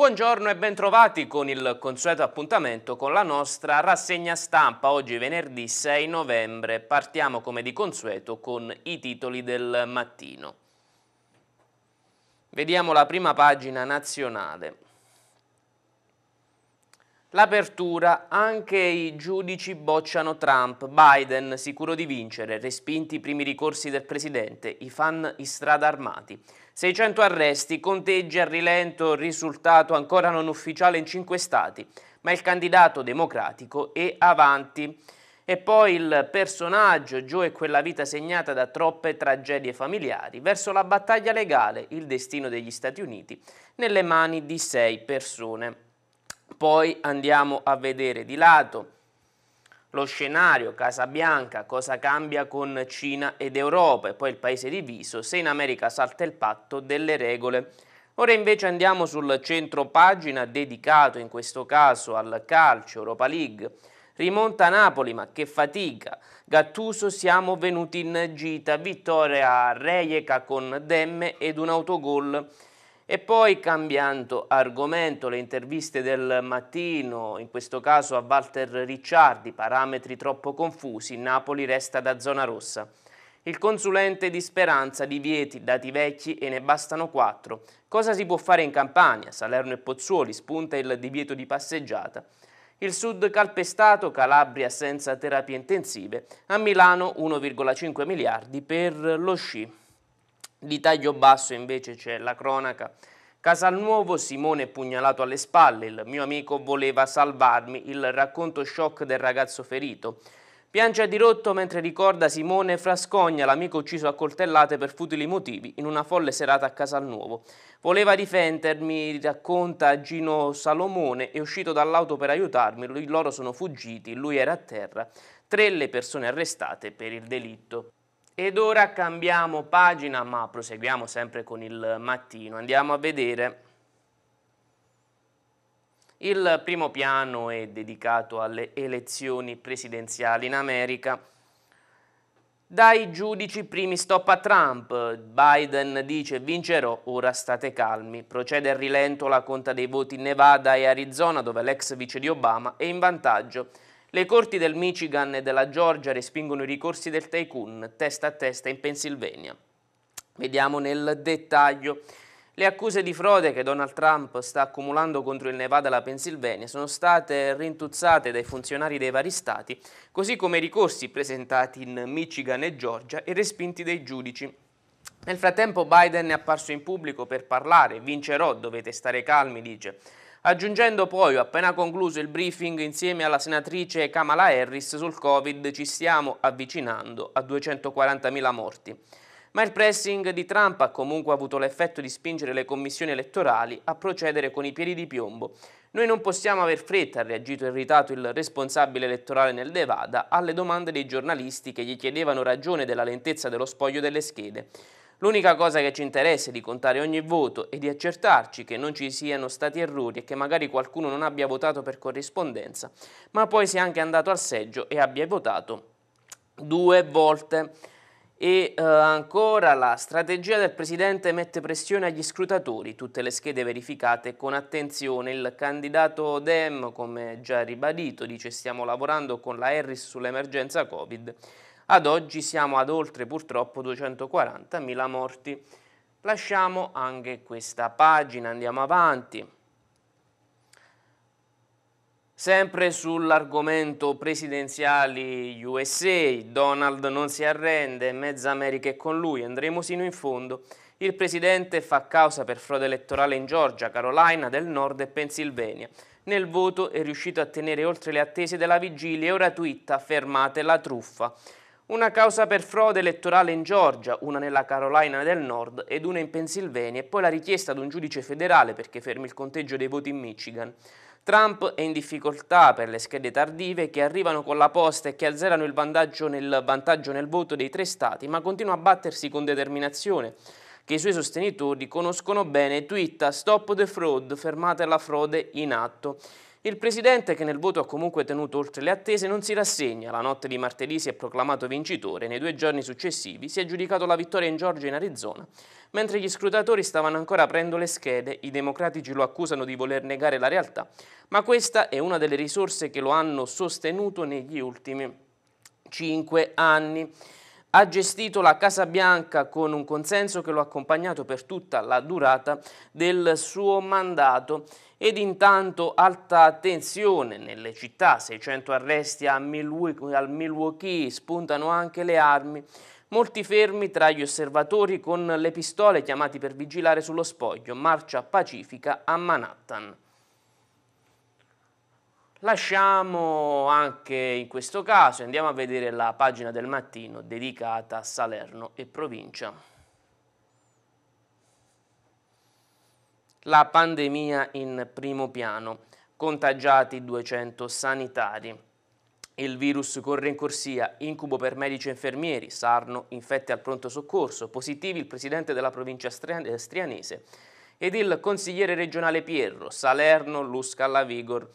Buongiorno e bentrovati con il consueto appuntamento con la nostra rassegna stampa, oggi venerdì 6 novembre. Partiamo come di consueto con i titoli del mattino. Vediamo la prima pagina nazionale. L'apertura, anche i giudici bocciano Trump, Biden sicuro di vincere, respinti i primi ricorsi del presidente, i fan in strada armati. 600 arresti, conteggi a rilento, risultato ancora non ufficiale in cinque stati, ma il candidato democratico è avanti. E poi il personaggio, Joe è quella vita segnata da troppe tragedie familiari, verso la battaglia legale, il destino degli Stati Uniti, nelle mani di sei persone. Poi andiamo a vedere di lato lo scenario Casabianca, cosa cambia con Cina ed Europa e poi il paese diviso, se in America salta il patto delle regole. Ora invece andiamo sul centro pagina dedicato in questo caso al calcio Europa League. Rimonta Napoli, ma che fatica. Gattuso siamo venuti in gita, vittoria a Reieca con Demme ed un autogol e poi cambiando argomento, le interviste del mattino, in questo caso a Walter Ricciardi, parametri troppo confusi, Napoli resta da zona rossa. Il consulente di Speranza divieti dati vecchi e ne bastano quattro. Cosa si può fare in Campania? Salerno e Pozzuoli spunta il divieto di passeggiata. Il sud calpestato, Calabria senza terapie intensive, a Milano 1,5 miliardi per lo sci. Di taglio basso invece c'è la cronaca. Casalnuovo Simone pugnalato alle spalle, il mio amico voleva salvarmi, il racconto shock del ragazzo ferito. Piange a dirotto mentre ricorda Simone Frascogna, l'amico ucciso a coltellate per futili motivi in una folle serata a Casalnuovo. Voleva difendermi, racconta Gino Salomone, è uscito dall'auto per aiutarmi, lui, loro sono fuggiti, lui era a terra. Tre le persone arrestate per il delitto. Ed ora cambiamo pagina, ma proseguiamo sempre con il mattino. Andiamo a vedere. Il primo piano è dedicato alle elezioni presidenziali in America. Dai giudici primi stop a Trump, Biden dice vincerò, ora state calmi. Procede a rilento la conta dei voti in Nevada e Arizona dove l'ex vice di Obama è in vantaggio. Le corti del Michigan e della Georgia respingono i ricorsi del tycoon testa a testa in Pennsylvania. Vediamo nel dettaglio. Le accuse di frode che Donald Trump sta accumulando contro il Nevada e la Pennsylvania sono state rintuzzate dai funzionari dei vari stati, così come i ricorsi presentati in Michigan e Georgia e respinti dai giudici. Nel frattempo Biden è apparso in pubblico per parlare, vincerò, dovete stare calmi, dice aggiungendo poi, ho appena concluso il briefing insieme alla senatrice Kamala Harris sul Covid, ci stiamo avvicinando a 240.000 morti. Ma il pressing di Trump ha comunque avuto l'effetto di spingere le commissioni elettorali a procedere con i piedi di piombo. Noi non possiamo aver fretta, ha reagito irritato il responsabile elettorale nel Nevada alle domande dei giornalisti che gli chiedevano ragione della lentezza dello spoglio delle schede. L'unica cosa che ci interessa è di contare ogni voto e di accertarci che non ci siano stati errori e che magari qualcuno non abbia votato per corrispondenza, ma poi sia anche andato al seggio e abbia votato due volte. E eh, ancora la strategia del Presidente mette pressione agli scrutatori, tutte le schede verificate con attenzione. Il candidato Dem, come già ribadito, dice stiamo lavorando con la Harris sull'emergenza Covid ad oggi siamo ad oltre purtroppo 240.000 morti. Lasciamo anche questa pagina, andiamo avanti. Sempre sull'argomento presidenziali USA, Donald non si arrende, mezza America è con lui, andremo sino in fondo. Il presidente fa causa per frode elettorale in Georgia, Carolina del Nord e Pennsylvania. Nel voto è riuscito a tenere oltre le attese della vigilia e ora twitta fermate la truffa una causa per frode elettorale in Georgia, una nella Carolina del Nord ed una in Pennsylvania e poi la richiesta ad un giudice federale perché fermi il conteggio dei voti in Michigan. Trump è in difficoltà per le schede tardive che arrivano con la posta e che azzerano il vantaggio nel, vantaggio nel voto dei tre stati, ma continua a battersi con determinazione che i suoi sostenitori conoscono bene, twitta Stop the Fraud, fermate la frode in atto il presidente, che nel voto ha comunque tenuto oltre le attese, non si rassegna. La notte di martedì si è proclamato vincitore. Nei due giorni successivi si è giudicato la vittoria in Georgia e in Arizona. Mentre gli scrutatori stavano ancora aprendo le schede, i democratici lo accusano di voler negare la realtà. Ma questa è una delle risorse che lo hanno sostenuto negli ultimi cinque anni ha gestito la Casa Bianca con un consenso che lo ha accompagnato per tutta la durata del suo mandato ed intanto alta tensione nelle città, 600 arresti Milwaukee, al Milwaukee, spuntano anche le armi, molti fermi tra gli osservatori con le pistole chiamati per vigilare sullo spoglio, marcia pacifica a Manhattan. Lasciamo anche in questo caso, andiamo a vedere la pagina del mattino dedicata a Salerno e provincia. La pandemia in primo piano, contagiati 200 sanitari. Il virus corre in corsia, incubo per medici e infermieri, Sarno infetti al pronto soccorso, positivi il presidente della provincia strianese ed il consigliere regionale Pierro, Salerno, Lusca, La Vigor.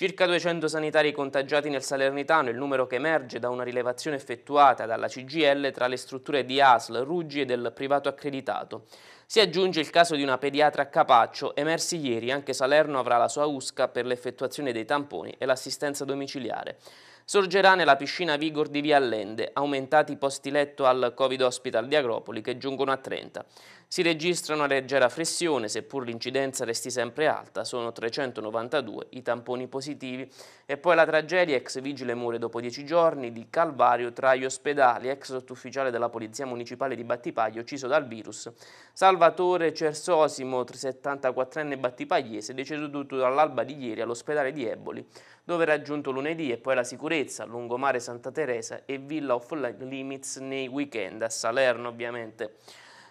Circa 200 sanitari contagiati nel Salernitano, il numero che emerge da una rilevazione effettuata dalla CGL tra le strutture di ASL, Ruggi e del privato accreditato. Si aggiunge il caso di una pediatra a Capaccio, emersi ieri, anche Salerno avrà la sua USCA per l'effettuazione dei tamponi e l'assistenza domiciliare. Sorgerà nella piscina Vigor di Via Allende, aumentati i posti letto al Covid Hospital di Agropoli che giungono a 30. Si registra una leggera flessione, seppur l'incidenza resti sempre alta, sono 392 i tamponi positivi. E poi la tragedia, ex vigile muore dopo dieci giorni, di Calvario tra gli ospedali, ex sottufficiale della Polizia Municipale di Battipaglio, ucciso dal virus. Salvatore Cersosimo, 74enne battipagliese, deceduto dall'alba di ieri all'ospedale di Eboli, dove è raggiunto lunedì e poi la sicurezza, lungomare Santa Teresa e Villa of Limits nei weekend, a Salerno ovviamente.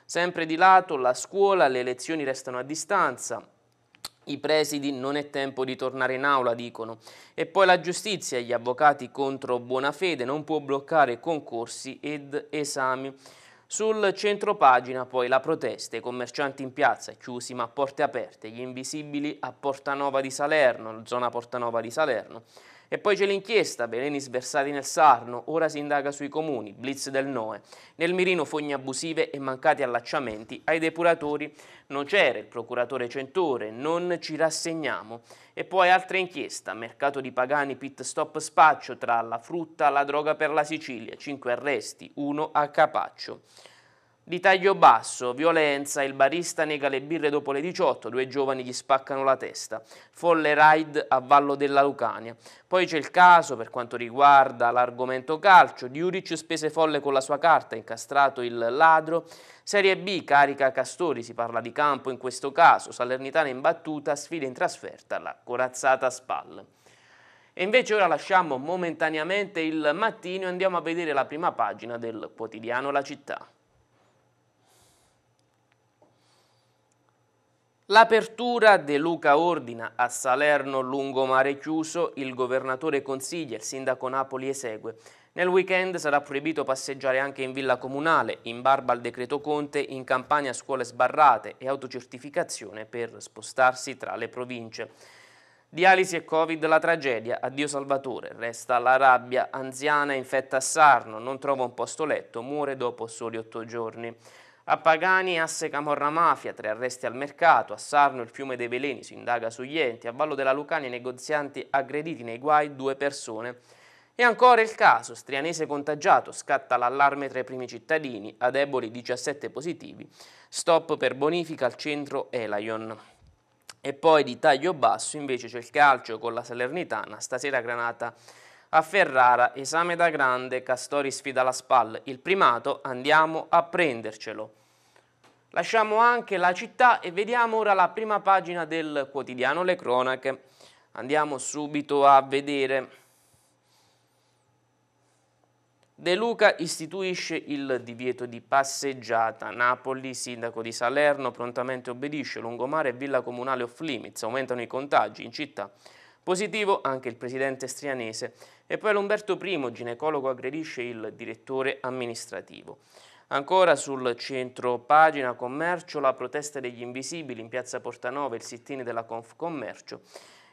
Sempre di lato la scuola, le lezioni restano a distanza, i presidi non è tempo di tornare in aula, dicono. E poi la giustizia, e gli avvocati contro buona fede non può bloccare concorsi ed esami. Sul centro pagina poi la protesta, i commercianti in piazza chiusi ma a porte aperte, gli invisibili a Portanova di Salerno, zona Portanova di Salerno. E poi c'è l'inchiesta, veleni sversati nel Sarno, ora si indaga sui comuni, blitz del Noe. Nel mirino fogne abusive e mancati allacciamenti, ai depuratori non c'era il procuratore Centore, non ci rassegniamo. E poi altra inchiesta, mercato di Pagani, pit stop spaccio tra la frutta e la droga per la Sicilia, 5 arresti, 1 a Capaccio. Di taglio basso, violenza, il barista nega le birre dopo le 18, due giovani gli spaccano la testa, folle raid a Vallo della Lucania. Poi c'è il caso, per quanto riguarda l'argomento calcio, Diuric spese folle con la sua carta, incastrato il ladro. Serie B, carica Castori, si parla di campo in questo caso, Salernitana in battuta, sfida in trasferta, la corazzata Spal. E invece ora lasciamo momentaneamente il mattino e andiamo a vedere la prima pagina del quotidiano La Città. L'apertura De Luca ordina a Salerno lungomare chiuso, il governatore consiglia, il sindaco Napoli esegue. Nel weekend sarà proibito passeggiare anche in villa comunale, in barba al decreto Conte, in campagna scuole sbarrate e autocertificazione per spostarsi tra le province. Dialisi e Covid la tragedia, addio Salvatore, resta la rabbia, anziana infetta a Sarno, non trova un posto letto, muore dopo soli otto giorni. A Pagani asse Camorra Mafia, tre arresti al mercato, a Sarno il fiume dei veleni, si indaga sugli enti, a Vallo della Lucania i negozianti aggrediti nei guai due persone. E ancora il caso, strianese contagiato, scatta l'allarme tra i primi cittadini, a deboli 17 positivi, stop per bonifica al centro Elaion. E poi di taglio basso invece c'è il calcio con la Salernitana, stasera Granata a Ferrara, esame da grande, Castori sfida la SPAL, il primato, andiamo a prendercelo. Lasciamo anche la città e vediamo ora la prima pagina del quotidiano Le Cronache. Andiamo subito a vedere. De Luca istituisce il divieto di passeggiata. Napoli, sindaco di Salerno, prontamente obbedisce. Lungomare e Villa Comunale off limits. Aumentano i contagi in città. Positivo anche il presidente strianese e poi l'Umberto I, ginecologo, aggredisce il direttore amministrativo. Ancora sul centro pagina commercio la protesta degli invisibili in piazza Portanova, il sittini della Confcommercio.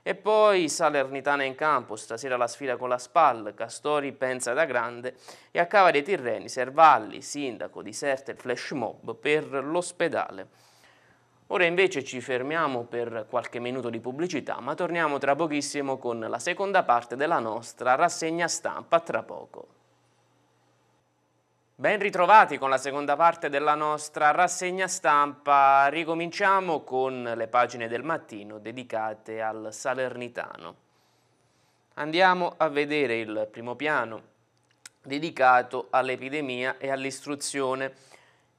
E poi Salernitana in campo, stasera la sfida con la SPAL, Castori pensa da grande e a Cava dei Tirreni, Servalli, sindaco, diserta il flash mob per l'ospedale. Ora invece ci fermiamo per qualche minuto di pubblicità, ma torniamo tra pochissimo con la seconda parte della nostra rassegna stampa tra poco. Ben ritrovati con la seconda parte della nostra rassegna stampa. Ricominciamo con le pagine del mattino dedicate al Salernitano. Andiamo a vedere il primo piano dedicato all'epidemia e all'istruzione.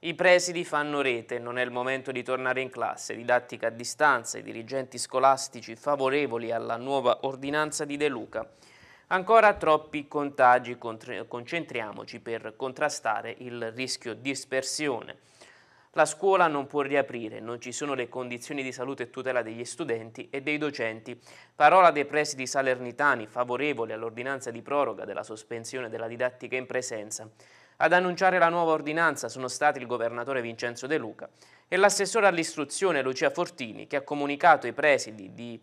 I presidi fanno rete, non è il momento di tornare in classe, didattica a distanza, i dirigenti scolastici favorevoli alla nuova ordinanza di De Luca. Ancora troppi contagi, concentriamoci per contrastare il rischio dispersione. La scuola non può riaprire, non ci sono le condizioni di salute e tutela degli studenti e dei docenti. Parola dei presidi salernitani favorevoli all'ordinanza di proroga della sospensione della didattica in presenza. Ad annunciare la nuova ordinanza sono stati il governatore Vincenzo De Luca e l'assessore all'istruzione Lucia Fortini che ha comunicato ai presidi di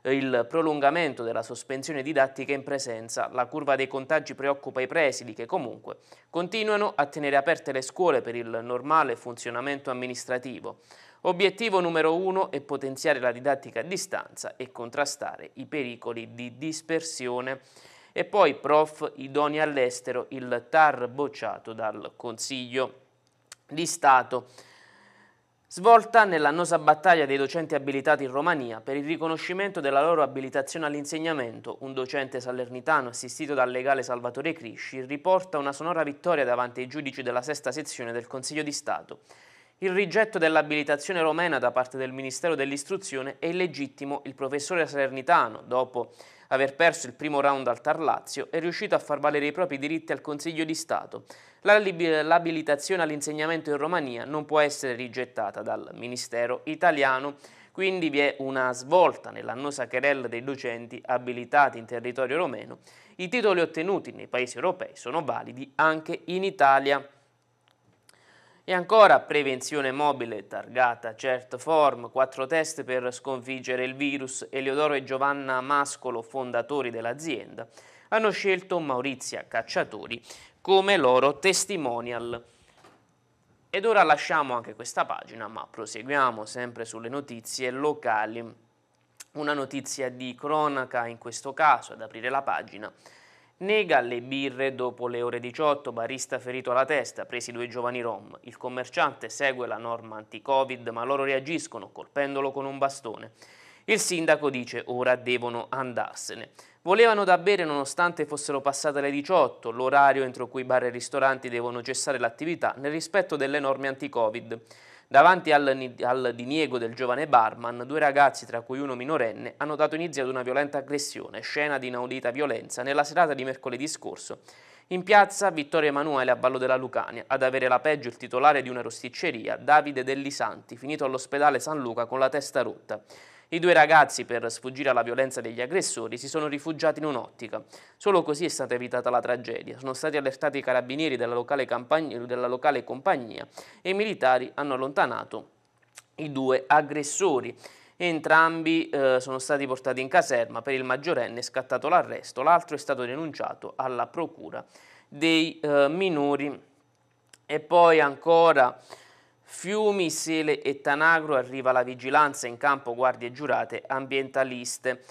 eh, il prolungamento della sospensione didattica in presenza. La curva dei contagi preoccupa i presidi che comunque continuano a tenere aperte le scuole per il normale funzionamento amministrativo. Obiettivo numero uno è potenziare la didattica a distanza e contrastare i pericoli di dispersione e poi prof idonei all'estero, il TAR bocciato dal Consiglio di Stato. Svolta nell'annosa battaglia dei docenti abilitati in Romania per il riconoscimento della loro abilitazione all'insegnamento, un docente salernitano assistito dal legale Salvatore Crisci riporta una sonora vittoria davanti ai giudici della sesta sezione del Consiglio di Stato. Il rigetto dell'abilitazione romena da parte del Ministero dell'Istruzione è illegittimo, il professore salernitano, dopo aver perso il primo round al Tarlazio, è riuscito a far valere i propri diritti al Consiglio di Stato. L'abilitazione all'insegnamento in Romania non può essere rigettata dal Ministero italiano, quindi vi è una svolta nell'annosa querella dei docenti abilitati in territorio romeno. I titoli ottenuti nei paesi europei sono validi anche in Italia. E ancora prevenzione mobile, targata certo, form, quattro test per sconfiggere il virus. Eliodoro e Giovanna Mascolo, fondatori dell'azienda, hanno scelto Maurizia Cacciatori come loro testimonial. Ed ora lasciamo anche questa pagina, ma proseguiamo sempre sulle notizie locali. Una notizia di cronaca in questo caso, ad aprire la pagina, Nega le birre dopo le ore 18, barista ferito alla testa, presi due giovani rom. Il commerciante segue la norma anti-covid, ma loro reagiscono colpendolo con un bastone. Il sindaco dice ora devono andarsene. Volevano da bere nonostante fossero passate le 18, l'orario entro cui bar e ristoranti devono cessare l'attività nel rispetto delle norme anti-covid. Davanti al, al, diniego del giovane barman, due ragazzi, tra cui uno minorenne, hanno dato inizio ad una violenta aggressione, scena di inaudita violenza, nella serata di mercoledì scorso. In piazza Vittorio Emanuele a Ballo della Lucania, ad avere la peggio il titolare di una rosticceria, Davide Dellisanti, finito all'ospedale San Luca con la testa rotta. I due ragazzi, per sfuggire alla violenza degli aggressori, si sono rifugiati in un'ottica. Solo così è stata evitata la tragedia. Sono stati allertati i carabinieri della locale, della locale compagnia e i militari hanno allontanato i due aggressori. Entrambi eh, sono stati portati in caserma, per il maggiorenne è scattato l'arresto, l'altro è stato denunciato alla procura dei eh, minori. E poi ancora Fiumi, Sele e Tanagro arriva la vigilanza in campo guardie giurate ambientaliste.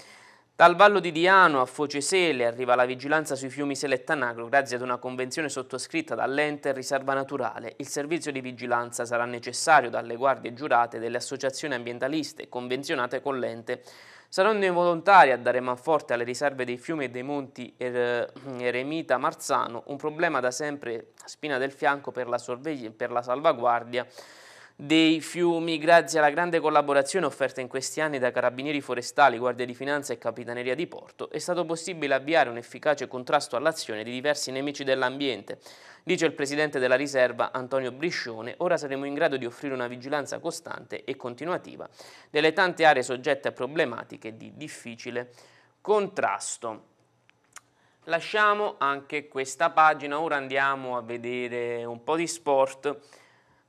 Dal Vallo di Diano a Foce Sele arriva la vigilanza sui fiumi Sele e Tanagro grazie ad una convenzione sottoscritta dall'ente Riserva Naturale. Il servizio di vigilanza sarà necessario dalle guardie giurate delle associazioni ambientaliste convenzionate con l'ente. Saranno involontari a dare manforte alle riserve dei fiumi e dei monti er eh, Eremita Marzano, un problema da sempre a spina del fianco per la, per la salvaguardia dei fiumi grazie alla grande collaborazione offerta in questi anni da carabinieri forestali, guardia di finanza e capitaneria di porto, è stato possibile avviare un efficace contrasto all'azione di diversi nemici dell'ambiente. Dice il presidente della riserva Antonio Briscione, ora saremo in grado di offrire una vigilanza costante e continuativa delle tante aree soggette a problematiche di difficile contrasto. Lasciamo anche questa pagina, ora andiamo a vedere un po' di sport.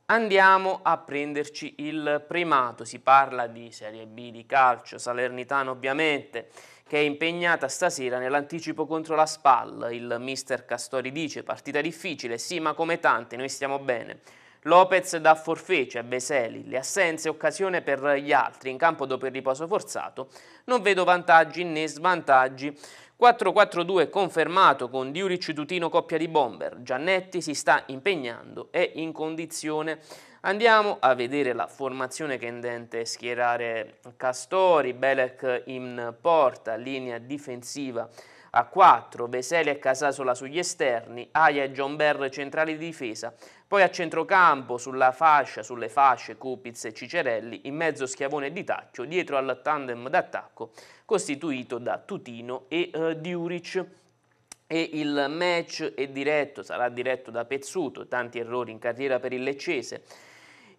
Andiamo a prenderci il primato, si parla di Serie B di calcio, Salernitano ovviamente, che è impegnata stasera nell'anticipo contro la SPAL. Il mister Castori dice partita difficile, sì ma come tante, noi stiamo bene. Lopez da forfece a Beseli, le assenze occasione per gli altri, in campo dopo il riposo forzato, non vedo vantaggi né svantaggi. 4-4-2 confermato con Diuric Tutino coppia di bomber, Giannetti si sta impegnando, è in condizione. Andiamo a vedere la formazione che intende schierare Castori, Belek in porta, linea difensiva a 4, Veseli e Casasola sugli esterni, Aia e John Berr centrali di difesa, poi a centrocampo, sulla fascia, sulle fasce, Cupiz e Cicerelli, in mezzo Schiavone e Di Tacchio, dietro al tandem d'attacco costituito da Tutino e eh, Diuric e il match è diretto, sarà diretto da Pezzuto, tanti errori in carriera per il Leccese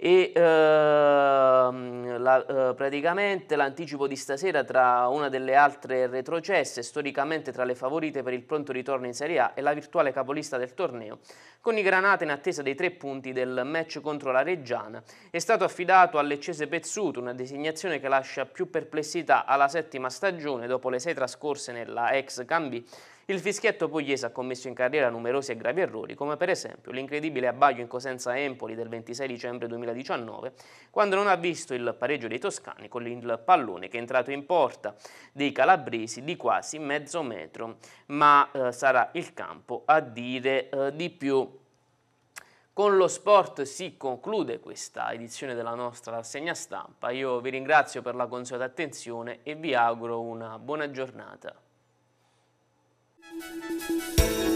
e ehm, la, eh, praticamente l'anticipo di stasera tra una delle altre retrocesse, storicamente tra le favorite per il pronto ritorno in Serie A, e la virtuale capolista del torneo, con i Granate in attesa dei tre punti del match contro la Reggiana. È stato affidato all'Eccese Pezzuto, una designazione che lascia più perplessità alla settima stagione dopo le sei trascorse nella ex Cambi, il fischietto pugliese ha commesso in carriera numerosi e gravi errori, come per esempio l'incredibile abbaglio in Cosenza Empoli del 26 dicembre 2019, quando non ha visto il pareggio dei toscani con il pallone che è entrato in porta dei calabresi di quasi mezzo metro, ma eh, sarà il campo a dire eh, di più. Con lo sport si conclude questa edizione della nostra rassegna stampa. Io vi ringrazio per la consueta attenzione e vi auguro una buona giornata. Música